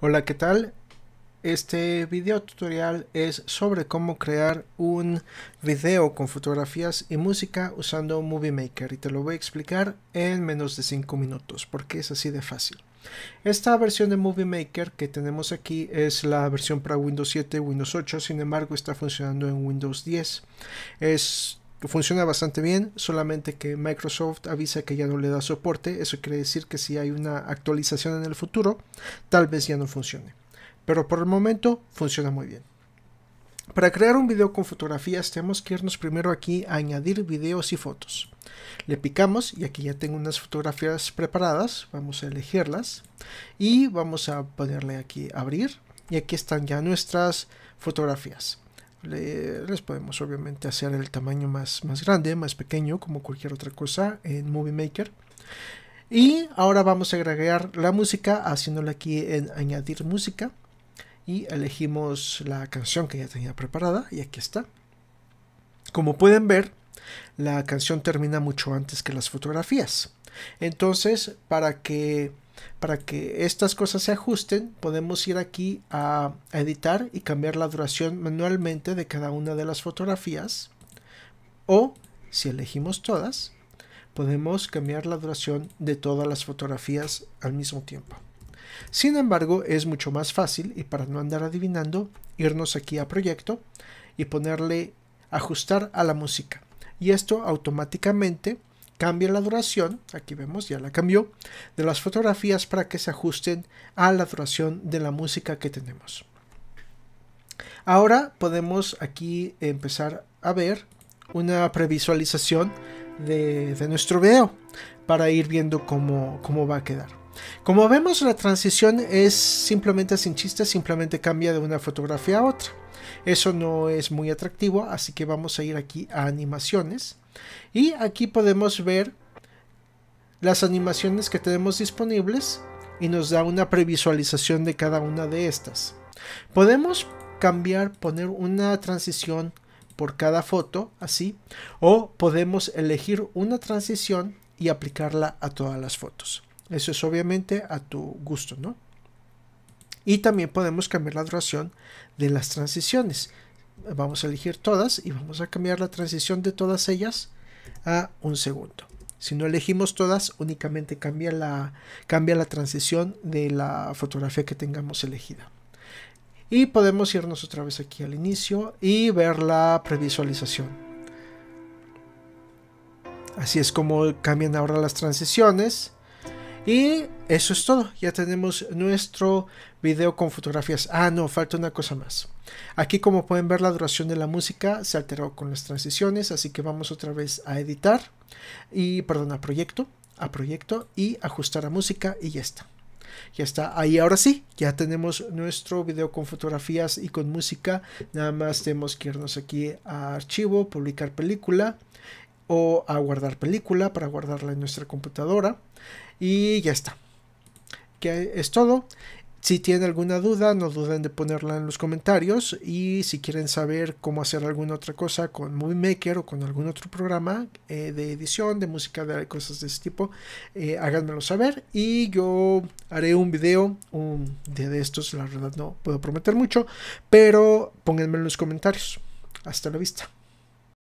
Hola, ¿qué tal? Este video tutorial es sobre cómo crear un video con fotografías y música usando Movie Maker y te lo voy a explicar en menos de 5 minutos porque es así de fácil. Esta versión de Movie Maker que tenemos aquí es la versión para Windows 7 y Windows 8, sin embargo está funcionando en Windows 10. Es funciona bastante bien, solamente que Microsoft avisa que ya no le da soporte, eso quiere decir que si hay una actualización en el futuro, tal vez ya no funcione. Pero por el momento funciona muy bien. Para crear un video con fotografías tenemos que irnos primero aquí a añadir videos y fotos. Le picamos y aquí ya tengo unas fotografías preparadas, vamos a elegirlas y vamos a ponerle aquí abrir y aquí están ya nuestras fotografías les podemos obviamente hacer el tamaño más, más grande, más pequeño, como cualquier otra cosa en Movie Maker. Y ahora vamos a agregar la música haciéndole aquí en añadir música. Y elegimos la canción que ya tenía preparada y aquí está. Como pueden ver, la canción termina mucho antes que las fotografías. Entonces, para que para que estas cosas se ajusten, podemos ir aquí a, editar y cambiar la duración manualmente de cada una de las fotografías. O, si elegimos todas, podemos cambiar la duración de todas las fotografías al mismo tiempo. Sin embargo, es mucho más fácil y para no andar adivinando, irnos aquí a proyecto y ponerle ajustar a la música. Y esto automáticamente Cambia la duración, aquí vemos, ya la cambió, de las fotografías para que se ajusten a la duración de la música que tenemos. Ahora podemos aquí empezar a ver una previsualización de, nuestro video para ir viendo cómo, cómo va a quedar. Como vemos la transición es simplemente sin chiste, simplemente cambia de una fotografía a otra. Eso no es muy atractivo, así que vamos a ir aquí a animaciones y aquí podemos ver las animaciones que tenemos disponibles y nos da una previsualización de cada una de estas. Podemos cambiar, poner una transición por cada foto, así, o podemos elegir una transición y aplicarla a todas las fotos. Eso es obviamente a tu gusto, ¿no? Y también podemos cambiar la duración de las transiciones vamos a elegir todas y vamos a cambiar la transición de todas ellas a un segundo. Si no elegimos todas, únicamente cambia la, cambia la transición de la fotografía que tengamos elegida. Y podemos irnos otra vez aquí al inicio y ver la previsualización. Así es como cambian ahora las transiciones y eso es todo. Ya tenemos nuestro video con fotografías. Ah, no, falta una cosa más. Aquí como pueden ver la duración de la música se alteró con las transiciones, así que vamos otra vez a editar y perdón, a proyecto, a proyecto y ajustar a música y ya está. Ya está ahí, ahora sí, ya tenemos nuestro video con fotografías y con música. Nada más tenemos que irnos aquí a archivo, publicar película o a guardar película para guardarla en nuestra computadora y ya está. Que es todo. Si tienen alguna duda, no duden de ponerla en los comentarios y si quieren saber cómo hacer alguna otra cosa con Movie Maker o con algún otro programa eh, de edición, de música, de cosas de ese tipo, eh, háganmelo saber y yo haré un video un de estos, la verdad no puedo prometer mucho, pero pónganmelo en los comentarios. Hasta la vista.